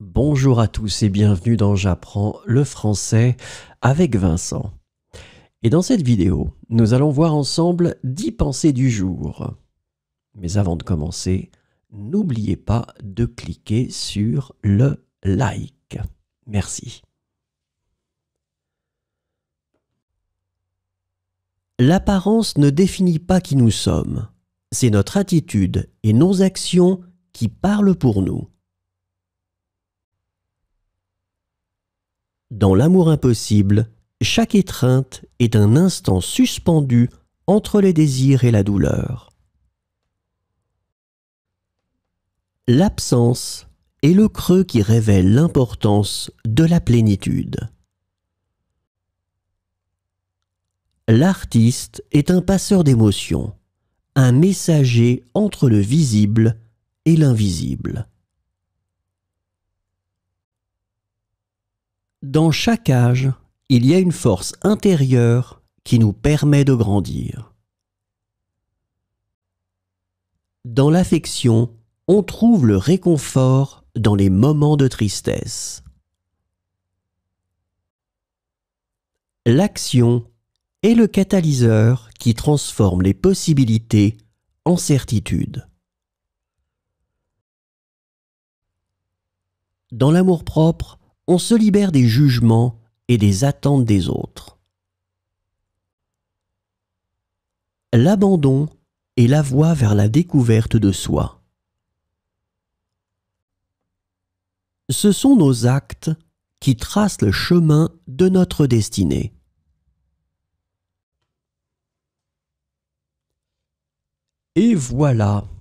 Bonjour à tous et bienvenue dans J'apprends le français avec Vincent. Et dans cette vidéo, nous allons voir ensemble 10 pensées du jour. Mais avant de commencer, n'oubliez pas de cliquer sur le like. Merci. L'apparence ne définit pas qui nous sommes. C'est notre attitude et nos actions qui parlent pour nous. Dans l'amour impossible, chaque étreinte est un instant suspendu entre les désirs et la douleur. L'absence est le creux qui révèle l'importance de la plénitude. L'artiste est un passeur d'émotions, un messager entre le visible et l'invisible. Dans chaque âge, il y a une force intérieure qui nous permet de grandir. Dans l'affection, on trouve le réconfort dans les moments de tristesse. L'action est le catalyseur qui transforme les possibilités en certitudes. Dans l'amour-propre, on se libère des jugements et des attentes des autres. L'abandon est la voie vers la découverte de soi. Ce sont nos actes qui tracent le chemin de notre destinée. Et voilà,